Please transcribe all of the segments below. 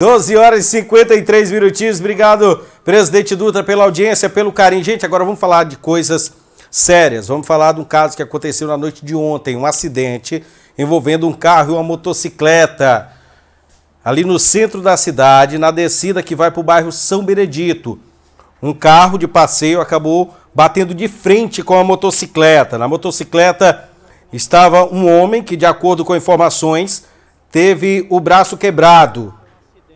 12 horas e 53 minutinhos. Obrigado, presidente Dutra, pela audiência, pelo carinho. Gente, agora vamos falar de coisas sérias. Vamos falar de um caso que aconteceu na noite de ontem, um acidente envolvendo um carro e uma motocicleta. Ali no centro da cidade, na descida que vai para o bairro São Benedito. Um carro de passeio acabou batendo de frente com a motocicleta. Na motocicleta estava um homem que, de acordo com informações, teve o braço quebrado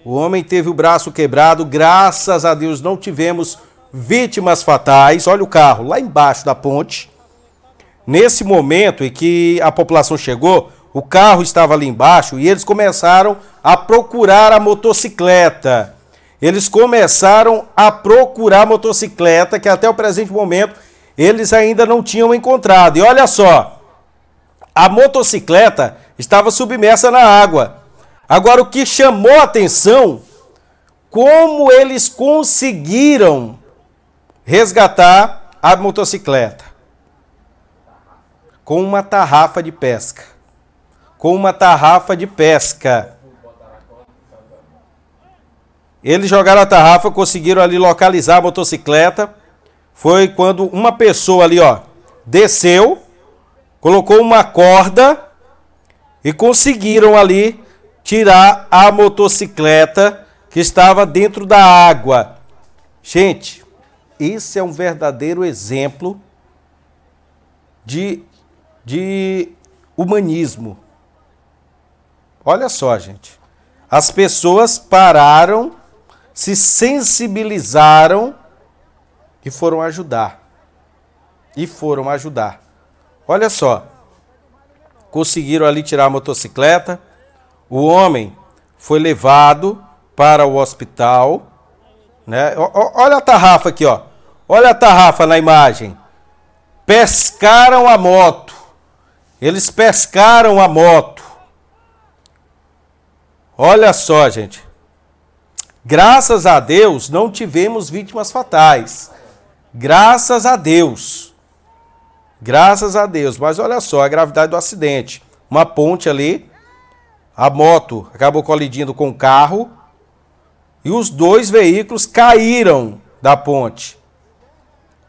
o homem teve o braço quebrado, graças a Deus não tivemos vítimas fatais. Olha o carro lá embaixo da ponte. Nesse momento em que a população chegou, o carro estava ali embaixo e eles começaram a procurar a motocicleta. Eles começaram a procurar a motocicleta que até o presente momento eles ainda não tinham encontrado. E olha só, a motocicleta estava submersa na água. Agora, o que chamou a atenção, como eles conseguiram resgatar a motocicleta? Com uma tarrafa de pesca. Com uma tarrafa de pesca. Eles jogaram a tarrafa, conseguiram ali localizar a motocicleta. Foi quando uma pessoa ali, ó, desceu, colocou uma corda e conseguiram ali tirar a motocicleta que estava dentro da água. Gente, esse é um verdadeiro exemplo de, de humanismo. Olha só, gente. As pessoas pararam, se sensibilizaram e foram ajudar. E foram ajudar. Olha só. Conseguiram ali tirar a motocicleta o homem foi levado para o hospital. Né? Olha a tarrafa aqui, ó. Olha a tarrafa na imagem. Pescaram a moto. Eles pescaram a moto. Olha só, gente. Graças a Deus não tivemos vítimas fatais. Graças a Deus. Graças a Deus. Mas olha só a gravidade do acidente. Uma ponte ali a moto acabou colidindo com o carro e os dois veículos caíram da ponte.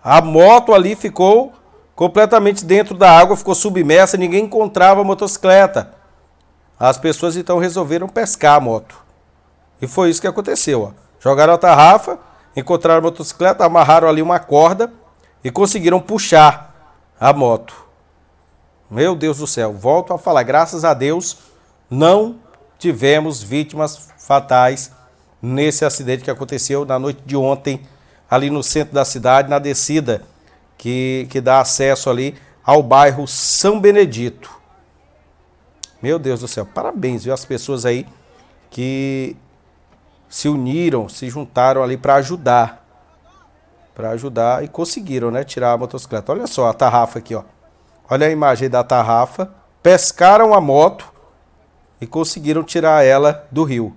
A moto ali ficou completamente dentro da água, ficou submersa, ninguém encontrava a motocicleta. As pessoas então resolveram pescar a moto. E foi isso que aconteceu. Ó. Jogaram a tarrafa, encontraram a motocicleta, amarraram ali uma corda e conseguiram puxar a moto. Meu Deus do céu, volto a falar, graças a Deus não tivemos vítimas fatais nesse acidente que aconteceu na noite de ontem, ali no centro da cidade, na descida que, que dá acesso ali ao bairro São Benedito. Meu Deus do céu, parabéns, viu, as pessoas aí que se uniram, se juntaram ali para ajudar. Para ajudar e conseguiram, né, tirar a motocicleta. Olha só a tarrafa aqui, ó. Olha a imagem da tarrafa. Pescaram a moto e conseguiram tirar ela do rio.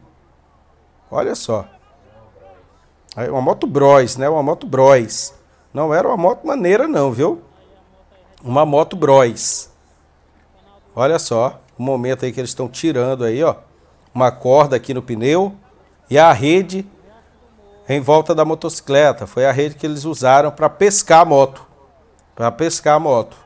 Olha só. É uma moto Bros, né? Uma moto Bros. Não era uma moto maneira não, viu? Uma moto Bros. Olha só o momento aí que eles estão tirando aí, ó. Uma corda aqui no pneu e a rede em volta da motocicleta. Foi a rede que eles usaram para pescar a moto. Para pescar a moto.